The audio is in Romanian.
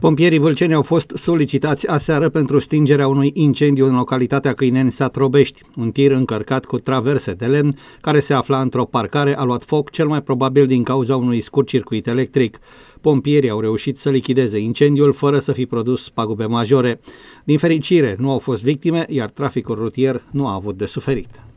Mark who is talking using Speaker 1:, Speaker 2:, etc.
Speaker 1: Pompierii vâlceni au fost solicitați aseară pentru stingerea unui incendiu în localitatea Câineni Satrobești. Un tir încărcat cu traverse de lemn, care se afla într-o parcare, a luat foc, cel mai probabil din cauza unui scurt circuit electric. Pompierii au reușit să lichideze incendiul fără să fi produs pagube majore. Din fericire, nu au fost victime, iar traficul rutier nu a avut de suferit.